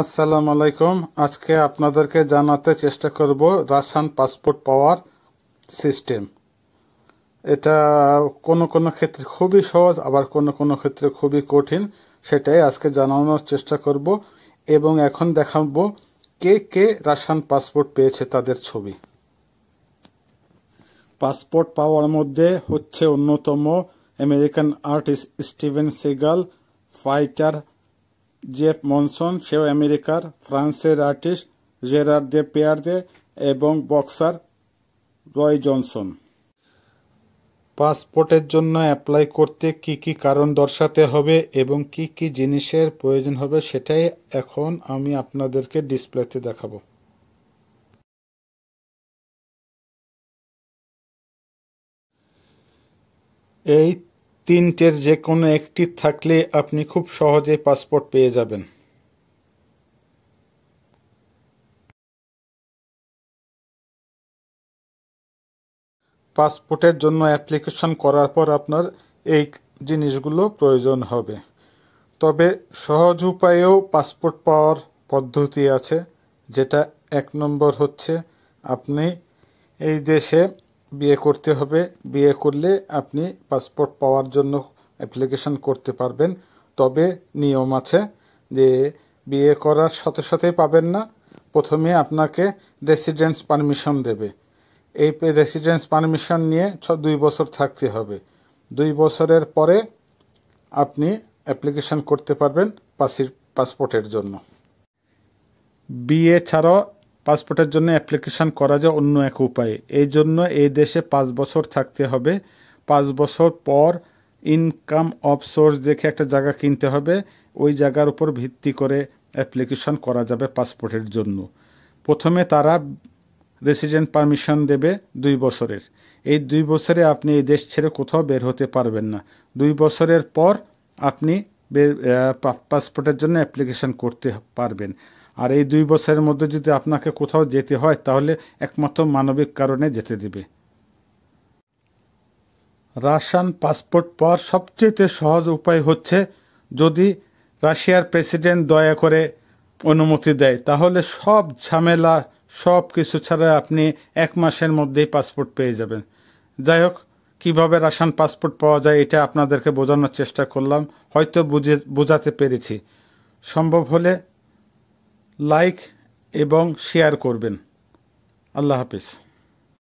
আসসালাম আলাইকুম আজকে আপনাদেরকে জানাতে চেষ্টা করব রাশান পাসপোর্ট পাওয়ার সিস্টেম এটা কোনো কোনো ক্ষেত্রে খুবই সহজ আবার কোনো কোনো ক্ষেত্রে খুবই কঠিন সেটাই আজকে জানানোর চেষ্টা করব এবং এখন দেখাবো কে কে রাশান পাসপোর্ট পেয়েছে তাদের ছবি পাসপোর্ট পাওয়ার মধ্যে হচ্ছে অন্যতম American artist Steven Seagal fighter Jeff Monson সেও আমেরিকার ফ্রান্সের আর্টিস্ট জেরার দে পেয়ার দে এবং বক্সার রয় জনসন পাসপোর্টের জন্য অ্যাপ্লাই করতে কি কি কারণ দর্শাতে হবে এবং কি কি জিনিসের প্রয়োজন হবে সেটাই এখন আমি আপনাদেরকে ডিসপ্লেতে দেখাবো এই তিনটের যে কোনো একটি থাকলে আপনি খুব সহজে পাসপোর্ট পেয়ে যাবেন পাসপোর্টের জন্য অ্যাপ্লিকেশন করার পর আপনার এই জিনিসগুলো প্রয়োজন হবে তবে সহজ উপায়েও পাসপোর্ট পাওয়ার পদ্ধতি আছে যেটা এক নম্বর হচ্ছে আপনি এই দেশে বিয়ে করতে হবে বিয়ে করলে আপনি পাসপোর্ট পাওয়ার জন্য অ্যাপ্লিকেশন করতে পারবেন তবে নিয়ম আছে যে বিয়ে করার সাথে সাথেই পাবেন না প্রথমে আপনাকে রেসিডেন্স পারমিশন দেবে এই রেসিডেন্স পারমিশন নিয়ে ছ দুই বছর থাকতে হবে দুই বছরের পরে আপনি অ্যাপ্লিকেশন করতে পারবেন পাসির পাসপোর্টের জন্য বিয়ে ছাড়াও পাসপোর্টের জন্য অ্যাপ্লিকেশান করা যায় অন্য এক উপায়ে এই জন্য এই দেশে পাঁচ বছর থাকতে হবে পাঁচ বছর পর ইনকাম অফ সোর্স দেখে একটা জায়গা কিনতে হবে ওই জায়গার উপর ভিত্তি করে অ্যাপ্লিকেশন করা যাবে পাসপোর্টের জন্য প্রথমে তারা রেসিডেন্ট পারমিশন দেবে দুই বছরের এই দুই বছরে আপনি এই দেশ ছেড়ে কোথাও বের হতে পারবেন না দুই বছরের পর আপনি পাসপোর্টের জন্য অ্যাপ্লিকেশন করতে পারবেন আর এই দুই বছরের মধ্যে যদি আপনাকে কোথাও যেতে হয় তাহলে একমাত্র মানবিক কারণে যেতে দেবে রাশিয়ান পাসপোর্ট পাওয়ার সবচেয়ে সহজ উপায় হচ্ছে যদি রাশিয়ার প্রেসিডেন্ট দয়া করে অনুমতি দেয় তাহলে সব ঝামেলা সব কিছু ছাড়া আপনি এক মাসের মধ্যেই পাসপোর্ট পেয়ে যাবেন যাই হোক কীভাবে রাশিয়ান পাসপোর্ট পাওয়া যায় এটা আপনাদেরকে বোঝানোর চেষ্টা করলাম হয়তো বুঝে বোঝাতে পেরেছি সম্ভব হলে লাইক এবং শেয়ার করবেন আল্লাহ হাফিজ